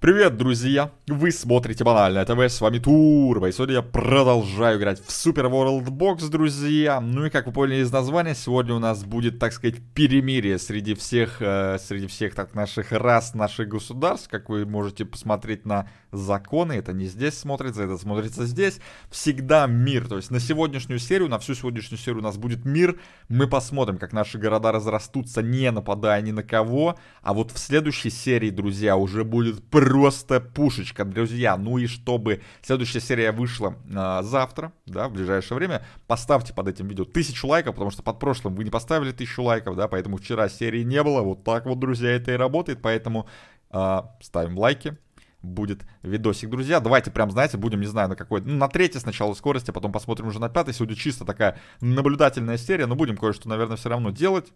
Привет, друзья! Вы смотрите Банальное ТВ, с вами Турбо, и сегодня я продолжаю играть в Super World Box, друзья. Ну и как вы поняли из названия, сегодня у нас будет, так сказать, перемирие среди всех, э, среди всех так, наших рас, наших государств. Как вы можете посмотреть на законы, это не здесь смотрится, это смотрится здесь. Всегда мир, то есть на сегодняшнюю серию, на всю сегодняшнюю серию у нас будет мир. Мы посмотрим, как наши города разрастутся, не нападая ни на кого. А вот в следующей серии, друзья, уже будет просто пушечка, друзья. Ну и чтобы следующая серия вышла э, завтра, да, в ближайшее время, поставьте под этим видео тысячу лайков, потому что под прошлым вы не поставили тысячу лайков, да, поэтому вчера серии не было. Вот так вот, друзья, это и работает, поэтому э, ставим лайки будет видосик, друзья. Давайте прям, знаете, будем, не знаю, на какой... Ну, на третьей сначала скорости, потом посмотрим уже на пятой. Сегодня чисто такая наблюдательная серия, но будем кое-что, наверное, все равно делать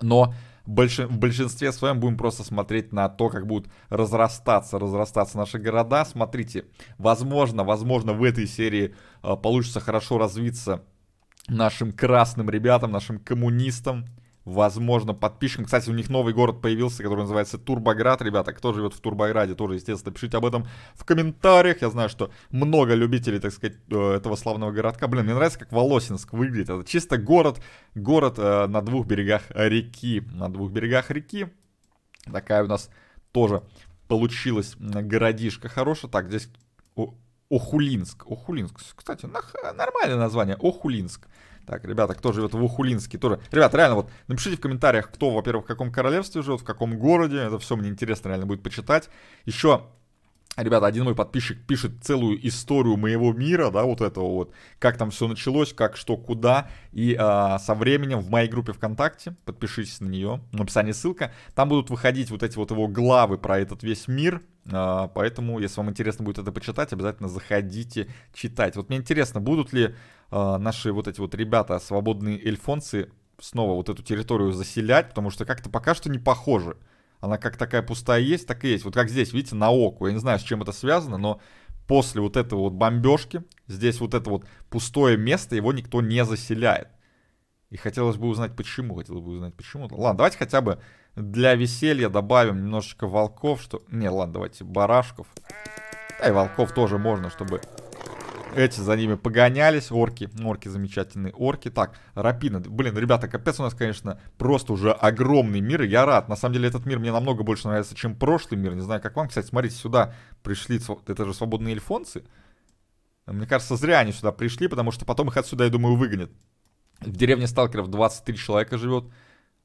но в большинстве своем будем просто смотреть на то, как будут разрастаться, разрастаться наши города. Смотрите, возможно, возможно в этой серии э, получится хорошо развиться нашим красным ребятам, нашим коммунистам, возможно, подписчикам. Кстати, у них новый город появился, который называется Турбоград, ребята. Кто живет в Турбограде, тоже, естественно, пишите об этом в комментариях. Я знаю, что много любителей, так сказать, э, этого славного городка. Блин, мне нравится, как Волосинск выглядит. Это чисто город, город э, на двух берегах реки. На двух берегах реки. Такая у нас тоже получилась городишка хорошая. Так, здесь... Охулинск. Охулинск. Кстати, нормальное название. Охулинск. Так, ребята, кто живет в Охулинске, тоже. Ребята, реально, вот напишите в комментариях, кто, во-первых, в каком королевстве живет, в каком городе. Это все мне интересно, реально будет почитать. Еще Ребята, один мой подписчик пишет целую историю моего мира, да, вот этого вот, как там все началось, как, что, куда, и э, со временем в моей группе ВКонтакте, подпишитесь на нее, в описании ссылка, там будут выходить вот эти вот его главы про этот весь мир, э, поэтому, если вам интересно будет это почитать, обязательно заходите читать. Вот мне интересно, будут ли э, наши вот эти вот ребята, свободные эльфонцы, снова вот эту территорию заселять, потому что как-то пока что не похоже она как такая пустая есть, так и есть. Вот как здесь, видите, на оку. Я не знаю, с чем это связано, но после вот этого вот бомбежки, здесь вот это вот пустое место, его никто не заселяет. И хотелось бы узнать, почему. Хотелось бы узнать, почему. Ладно, давайте хотя бы для веселья добавим немножечко волков, что... Не, ладно, давайте барашков. Да и волков тоже можно, чтобы эти за ними погонялись, орки, орки замечательные, орки. Так, Рапина, блин, ребята, капец у нас, конечно, просто уже огромный мир, я рад. На самом деле этот мир мне намного больше нравится, чем прошлый мир. Не знаю, как вам, кстати, смотрите, сюда пришли, это же свободные эльфонцы. Мне кажется, зря они сюда пришли, потому что потом их отсюда, я думаю, выгонят. В деревне сталкеров 23 человека живет,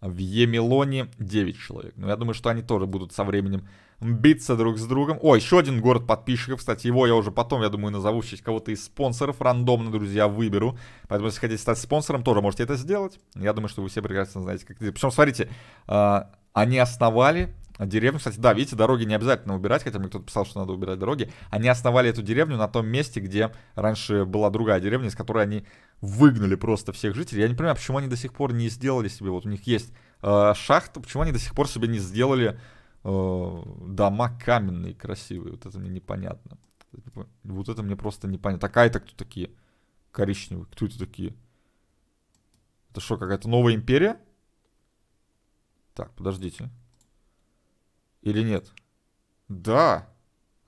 а в Емелоне 9 человек. Но ну, я думаю, что они тоже будут со временем биться друг с другом. О, еще один город подписчиков, кстати, его я уже потом, я думаю, назову в честь кого-то из спонсоров, рандомно, друзья, выберу. Поэтому, если хотите стать спонсором, тоже можете это сделать. Я думаю, что вы все прекрасно знаете, как это Причем, смотрите, а, они основали деревню, кстати, да, видите, дороги не обязательно убирать, хотя мне кто-то писал, что надо убирать дороги. Они основали эту деревню на том месте, где раньше была другая деревня, из которой они выгнали просто всех жителей. Я не понимаю, почему они до сих пор не сделали себе, вот у них есть э, а, шахта, почему они до сих пор себе не сделали Э, дома каменные, красивые. Вот это мне непонятно. Вот это мне просто непонятно. такая это кто такие? Коричневые. Кто это такие? Это что, какая-то новая империя? Так, подождите. Или нет? Да.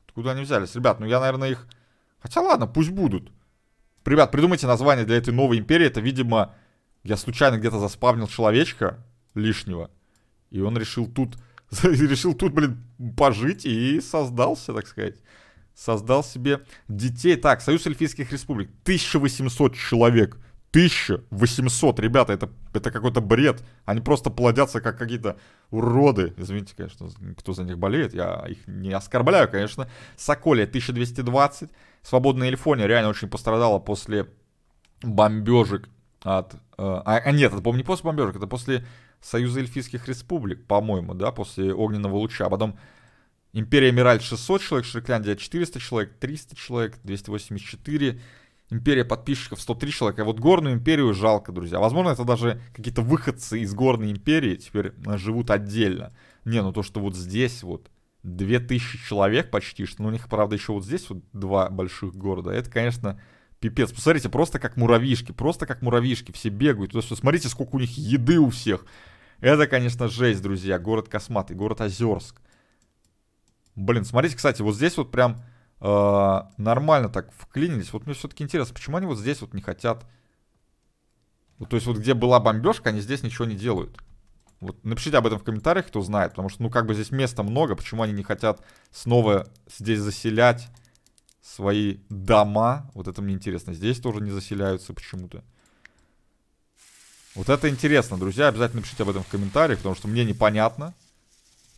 Откуда они взялись? Ребят, ну я, наверное, их... Хотя ладно, пусть будут. Ребят, придумайте название для этой новой империи. Это, видимо, я случайно где-то заспавнил человечка лишнего. И он решил тут решил тут, блин, пожить и создался, так сказать. Создал себе детей. Так, Союз Эльфийских Республик. 1800 человек. 1800, ребята, это, это какой-то бред. Они просто плодятся как какие-то уроды. Извините, конечно, кто за них болеет. Я их не оскорбляю, конечно. Соколия 1220. Свободная Эльфония реально очень пострадала после бомбежек от... Э, а, а нет, это, по-моему, не после бомбежек, это после Союза Эльфийских Республик, по-моему, да, после Огненного Луча. Потом Империя Эмираль 600 человек, Шрикляндия 400 человек, 300 человек, 284 империя подписчиков 103 человека. А вот горную империю жалко, друзья. Возможно, это даже какие-то выходцы из горной империи теперь э, живут отдельно. Не, ну то, что вот здесь вот 2000 человек почти, что ну, у них, правда, еще вот здесь вот два больших города. Это, конечно, пипец. Посмотрите, просто как муравьишки, просто как муравьишки. Все бегают. Туда, смотрите, сколько у них еды у всех. Это, конечно, жесть, друзья. Город Косматый, город Озерск. Блин, смотрите, кстати, вот здесь вот прям э, нормально так вклинились. Вот мне все-таки интересно, почему они вот здесь вот не хотят... Вот, то есть вот где была бомбежка, они здесь ничего не делают. Вот напишите об этом в комментариях, кто знает, потому что, ну, как бы здесь места много, почему они не хотят снова здесь заселять свои дома. Вот это мне интересно. Здесь тоже не заселяются почему-то. Вот это интересно, друзья. Обязательно пишите об этом в комментариях, потому что мне непонятно.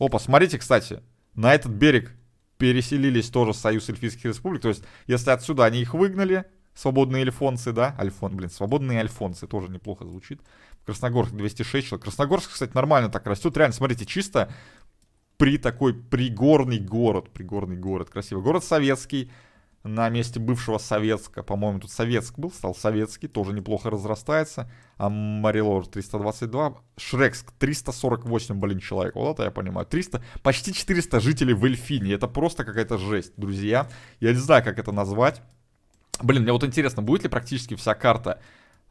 Опа, смотрите, кстати. На этот берег переселились тоже Союз Эльфийских Республик. То есть, если отсюда они их выгнали, свободные эльфонцы, да? Альфон, блин, свободные альфонцы тоже неплохо звучит. Красногорск 206 человек. Красногорск, кстати, нормально так растет. Реально, смотрите, чисто при такой пригорный город. Пригорный город. Красивый город советский на месте бывшего Советска, по-моему, тут Советск был, стал Советский, тоже неплохо разрастается, а Марилор 322, Шрекск 348, блин, человек, вот это я понимаю, 300, почти 400 жителей в Эльфине, это просто какая-то жесть, друзья, я не знаю, как это назвать, блин, мне вот интересно, будет ли практически вся карта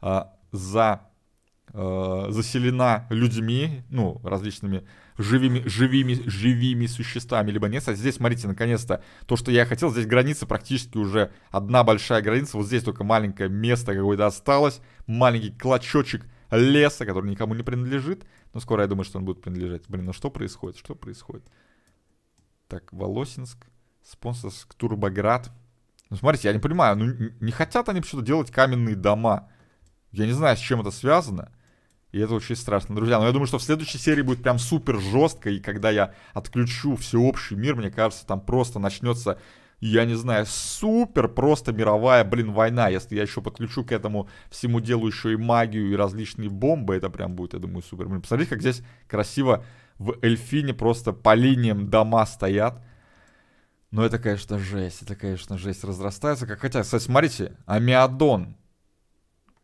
э, за э, заселена людьми, ну, различными живыми, живыми, живыми существами, либо нет. А здесь, смотрите, наконец-то, то, что я хотел, здесь граница практически уже одна большая граница, вот здесь только маленькое место какое-то осталось, маленький клочочек леса, который никому не принадлежит, но скоро я думаю, что он будет принадлежать. Блин, ну что происходит, что происходит? Так, Волосинск, спонсорск, Турбоград. Ну, смотрите, я не понимаю, ну не хотят они почему-то делать каменные дома. Я не знаю, с чем это связано. И это очень страшно, друзья. Но ну, я думаю, что в следующей серии будет прям супер жестко. И когда я отключу всеобщий мир, мне кажется, там просто начнется я не знаю, супер просто мировая, блин, война. Если я еще подключу к этому всему делу еще и магию, и различные бомбы, это прям будет, я думаю, супер. Блин, посмотрите, как здесь красиво в Эльфине просто по линиям дома стоят. Но ну, это, конечно, жесть, это, конечно, жесть разрастается. Как хотя, кстати, смотрите, Амиадон,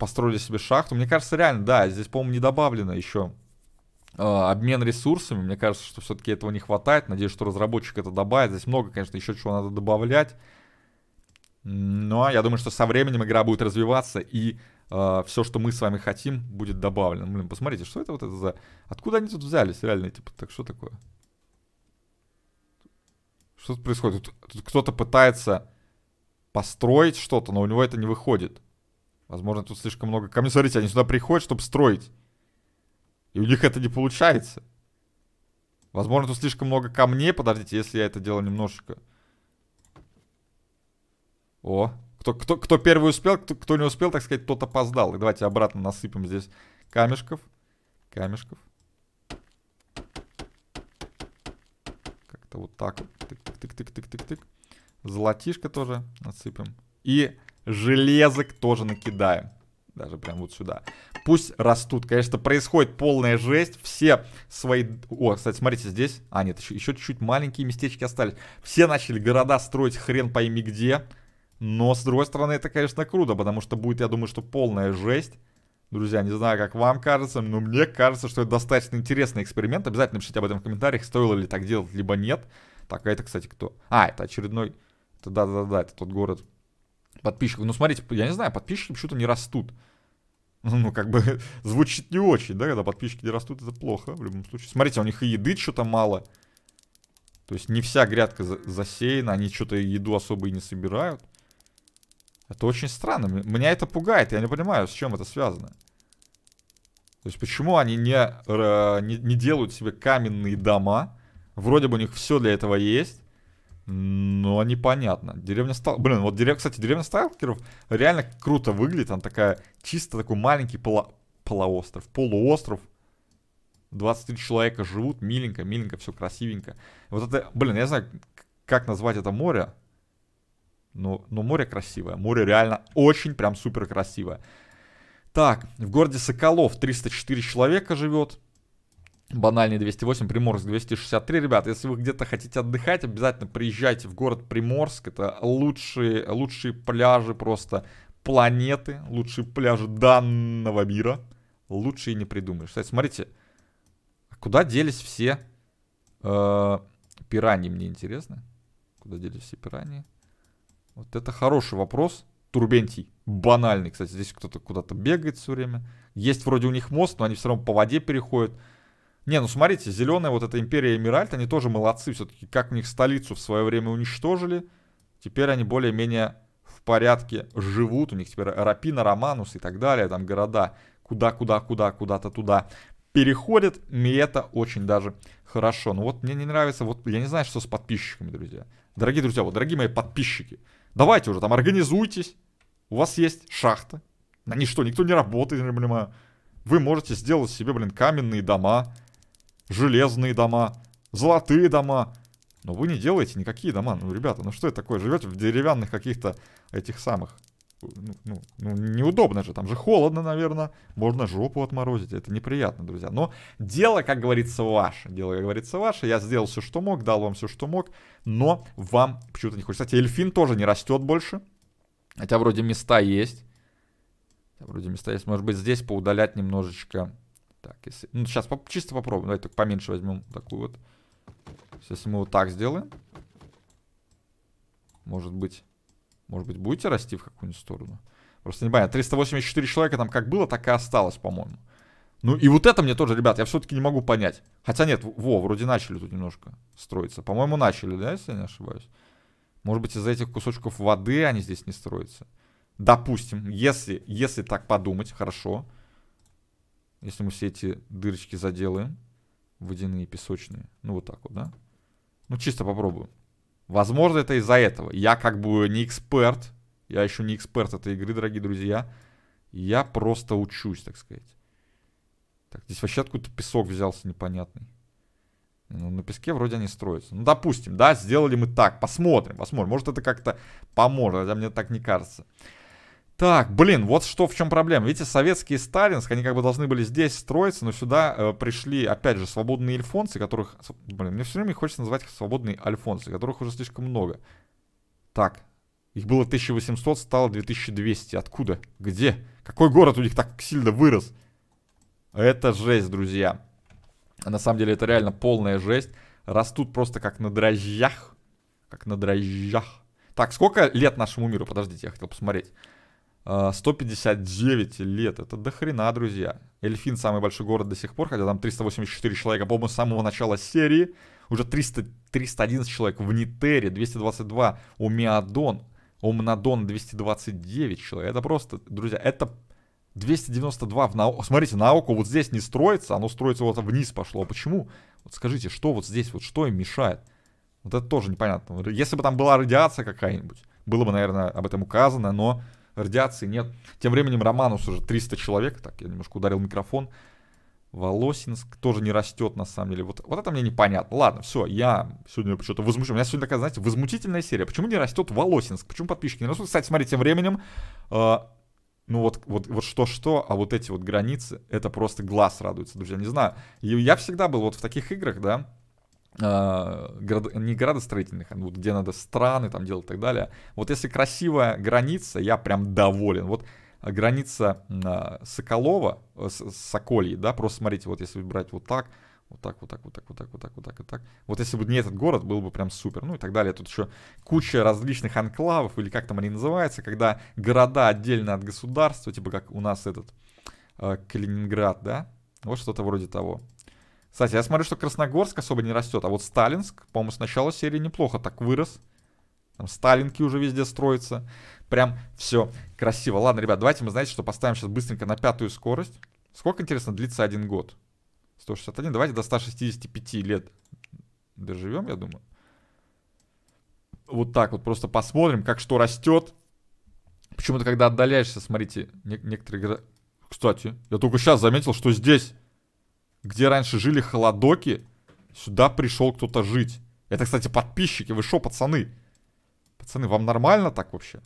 построили себе шахту. Мне кажется, реально, да, здесь, по-моему, не добавлено еще э, обмен ресурсами. Мне кажется, что все-таки этого не хватает. Надеюсь, что разработчик это добавит. Здесь много, конечно, еще чего надо добавлять. Но я думаю, что со временем игра будет развиваться, и э, а, все, что мы с вами хотим, будет добавлено. Блин, посмотрите, что это вот это за... Откуда они тут взялись, реально? Типа, так что такое? Что тут происходит? Тут, тут кто-то пытается построить что-то, но у него это не выходит. Возможно, тут слишком много камней. Смотрите, они сюда приходят, чтобы строить. И у них это не получается. Возможно, тут слишком много камней. Подождите, если я это делал немножечко. О, кто, кто, кто первый успел, кто, кто не успел, так сказать, тот опоздал. И давайте обратно насыпем здесь камешков. Камешков. Как-то вот так вот. Тык-тык-тык-тык-тык-тык. Золотишко тоже насыпем. И Железок тоже накидаем. Даже прям вот сюда. Пусть растут. Конечно, происходит полная жесть. Все свои... О, кстати, смотрите, здесь... А, нет, еще чуть-чуть маленькие местечки остались. Все начали города строить хрен пойми где. Но, с другой стороны, это, конечно, круто. Потому что будет, я думаю, что полная жесть. Друзья, не знаю, как вам кажется, но мне кажется, что это достаточно интересный эксперимент. Обязательно пишите об этом в комментариях, стоило ли так делать, либо нет. Так, а это, кстати, кто? А, это очередной... Да-да-да, это тот город, подписчиков. Ну, смотрите, я не знаю, подписчики почему-то не растут. Ну, как бы, звучит не очень, да, когда подписчики не растут, это плохо в любом случае. Смотрите, у них и еды что-то мало. То есть не вся грядка засеяна, они что-то еду особо и не собирают. Это очень странно. Меня это пугает, я не понимаю, с чем это связано. То есть почему они не, не, не делают себе каменные дома? Вроде бы у них все для этого есть. Ну, а непонятно. Деревня стал, Блин, вот, дерев... кстати, деревня сталкеров реально круто выглядит. Она такая, чисто такой маленький поло... полуостров. Полуостров. 23 человека живут, миленько, миленько, все красивенько. Вот это, блин, я знаю, как назвать это море. Но, но море красивое. Море реально очень прям супер красивое. Так, в городе Соколов 304 человека живет банальный 208, Приморск 263. Ребят, если вы где-то хотите отдыхать, обязательно приезжайте в город Приморск. Это лучшие, лучшие пляжи просто планеты, лучшие пляжи данного мира. Лучше и не придумаешь. Кстати, смотрите, куда делись все э, пираньи, мне интересно. Куда делись все пираньи? Вот это хороший вопрос. Турбентий. Банальный, кстати. Здесь кто-то куда-то бегает все время. Есть вроде у них мост, но они все равно по воде переходят. Не, ну смотрите, зеленая вот эта империя Эмиральт, они тоже молодцы все-таки, как у них столицу в свое время уничтожили. Теперь они более-менее в порядке живут, у них теперь Рапина, Романус и так далее, там города куда-куда-куда, куда-то туда переходят, и это очень даже хорошо. Ну вот мне не нравится, вот я не знаю, что с подписчиками, друзья. Дорогие друзья, вот дорогие мои подписчики, давайте уже там организуйтесь, у вас есть шахта, на ней что, никто не работает, я не понимаю. Вы можете сделать себе, блин, каменные дома, железные дома, золотые дома. Но вы не делаете никакие дома. Ну, ребята, ну что это такое? Живете в деревянных каких-то этих самых. Ну, ну, ну неудобно же, там же холодно, наверное, можно жопу отморозить, это неприятно, друзья. Но дело, как говорится, ваше, дело, как говорится, ваше, я сделал все, что мог, дал вам все, что мог, но вам почему-то не хочется. Кстати, эльфин тоже не растет больше, хотя вроде места есть, вроде места есть, может быть, здесь поудалять немножечко так, если... Ну, сейчас по чисто попробуем. Давайте только поменьше возьмем такую вот. Если мы вот так сделаем. Может быть... Может быть, будете расти в какую-нибудь сторону? Просто не понятно. 384 человека там как было, так и осталось, по-моему. Ну и вот это мне тоже, ребят, я все-таки не могу понять. Хотя нет, во, вроде начали тут немножко строиться. По-моему, начали, да, если я не ошибаюсь? Может быть, из-за этих кусочков воды они здесь не строятся? Допустим, если, если так подумать, хорошо. Хорошо. Если мы все эти дырочки заделаем, водяные, песочные, ну вот так вот, да? Ну чисто попробуем. Возможно, это из-за этого. Я как бы не эксперт, я еще не эксперт этой игры, дорогие друзья. Я просто учусь, так сказать. Так, здесь вообще откуда-то песок взялся непонятный. Ну, на песке вроде они строятся. Ну, допустим, да, сделали мы так. Посмотрим, посмотрим. Может, это как-то поможет, хотя мне так не кажется. Так, блин, вот что в чем проблема. Видите, советские и Сталинск, они как бы должны были здесь строиться, но сюда э, пришли, опять же, свободные альфонсы, которых... Блин, мне все время хочется назвать их свободные альфонсы, которых уже слишком много. Так, их было 1800, стало 2200. Откуда? Где? Какой город у них так сильно вырос? Это жесть, друзья. На самом деле, это реально полная жесть. Растут просто как на дрожжах. Как на дрожжах. Так, сколько лет нашему миру? Подождите, я хотел посмотреть. 159 а, лет. Это до хрена, друзья. Эльфин самый большой город до сих пор, хотя там 384 человека, по-моему, с самого начала серии. Уже 300, 311 человек в Нитере, 222 у Миадон, у Мнадон 229 человек. Это просто, друзья, это 292 в науку. Смотрите, науку вот здесь не строится, оно строится вот вниз пошло. А почему? Вот скажите, что вот здесь, вот что им мешает? Вот это тоже непонятно. Если бы там была радиация какая-нибудь, было бы, наверное, об этом указано, но радиации нет. Тем временем Романус уже 300 человек, так, я немножко ударил микрофон. Волосинск тоже не растет, на самом деле. Вот, вот это мне непонятно. Ладно, все, я сегодня почему-то возмущен. У меня сегодня такая, знаете, возмутительная серия. Почему не растет Волосинск? Почему подписчики не растут? Кстати, смотрите, тем временем, э, ну вот, вот, вот что-что, а вот эти вот границы, это просто глаз радуется, друзья. Не знаю, я всегда был вот в таких играх, да, а, не градостроительных, а ну, вот где надо страны там делать и так далее. Вот если красивая граница, я прям доволен. Вот граница а, Соколова, э, с, Сокольи, да, просто смотрите, вот если брать вот так, вот так, вот так, вот так, вот так, вот так, вот так, вот так. Вот если бы не этот город, был бы прям супер. Ну и так далее. Тут еще куча различных анклавов, или как там они называются, когда города отдельно от государства, типа как у нас этот э, Калининград, да? Вот что-то вроде того. Кстати, я смотрю, что Красногорск особо не растет, а вот Сталинск, по-моему, с начала серии неплохо так вырос. Там Сталинки уже везде строятся. Прям все красиво. Ладно, ребят, давайте мы, знаете, что поставим сейчас быстренько на пятую скорость. Сколько, интересно, длится один год? 161, давайте до 165 лет доживем, я думаю. Вот так вот просто посмотрим, как что растет. Почему-то, когда отдаляешься, смотрите, не некоторые... Кстати, я только сейчас заметил, что здесь где раньше жили холодоки, сюда пришел кто-то жить. Это, кстати, подписчики. Вы шо, пацаны? Пацаны, вам нормально так вообще?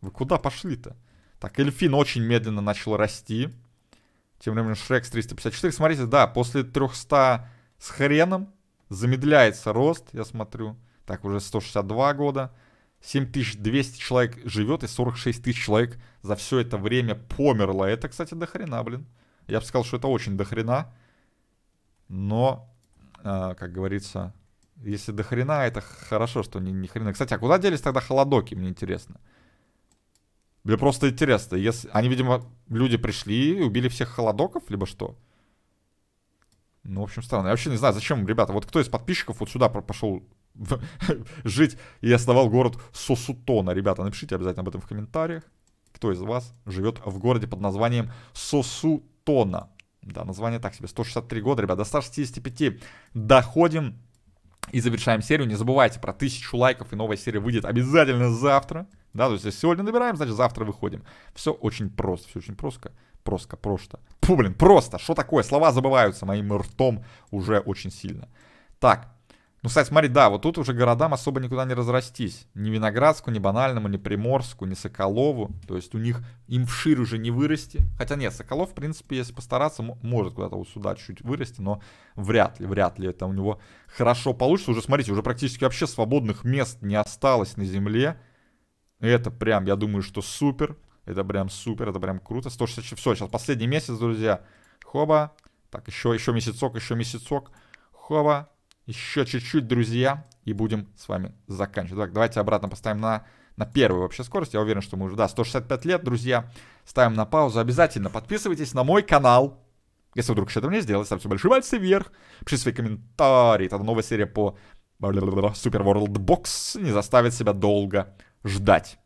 Вы куда пошли-то? Так, Эльфин очень медленно начал расти. Тем временем Шрекс 354. Смотрите, да, после 300 с хреном замедляется рост, я смотрю. Так, уже 162 года. 7200 человек живет и 46 тысяч человек за все это время померло. Это, кстати, дохрена, блин. Я бы сказал, что это очень дохрена. хрена но, а, как говорится, если до хрена, это хорошо, что не, не хрена. Кстати, а куда делись тогда холодоки, мне интересно. Мне просто интересно, если... Они, видимо, люди пришли и убили всех холодоков, либо что? Ну, в общем, странно. Я вообще не знаю, зачем, ребята, вот кто из подписчиков вот сюда пошел жить и основал город Сосутона, ребята, напишите обязательно об этом в комментариях. Кто из вас живет в городе под названием Сосутона? Да, название так себе. 163 года, ребят, до 165 доходим и завершаем серию. Не забывайте про тысячу лайков, и новая серия выйдет обязательно завтра. Да, то есть сегодня набираем, значит завтра выходим. Все очень просто, все очень просто. Просто, просто. Фу, блин, просто. Что такое? Слова забываются моим ртом уже очень сильно. Так, ну, кстати, смотри, да, вот тут уже городам особо никуда не разрастись. Ни Виноградску, ни Банальному, ни Приморску, ни Соколову. То есть у них им вширь уже не вырасти. Хотя нет, Соколов, в принципе, если постараться, может куда-то вот сюда чуть вырасти, но вряд ли, вряд ли это у него хорошо получится. Уже, смотрите, уже практически вообще свободных мест не осталось на земле. Это прям, я думаю, что супер. Это прям супер, это прям круто. 160, все, сейчас последний месяц, друзья. Хоба. Так, еще, еще месяцок, еще месяцок. Хоба. Еще чуть-чуть, друзья, и будем с вами заканчивать. Так, давайте обратно поставим на, на первую вообще скорость. Я уверен, что мы уже, да, 165 лет, друзья. Ставим на паузу. Обязательно подписывайтесь на мой канал. Если вдруг еще этого не сделали, ставьте большой пальцы вверх. Пишите свои комментарии. Это новая серия по Super World Box не заставит себя долго ждать.